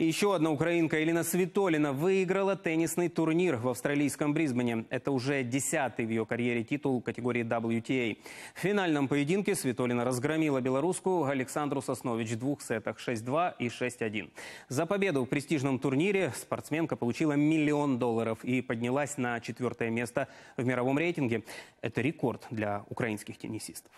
И еще одна украинка Елена Светолина выиграла теннисный турнир в австралийском Брисбене. Это уже десятый в ее карьере титул категории WTA. В финальном поединке Светолина разгромила белорусскую Александру Соснович в двух сетах 6-2 и 6-1. За победу в престижном турнире спортсменка получила миллион долларов и поднялась на четвертое место в мировом рейтинге. Это рекорд для украинских теннисистов.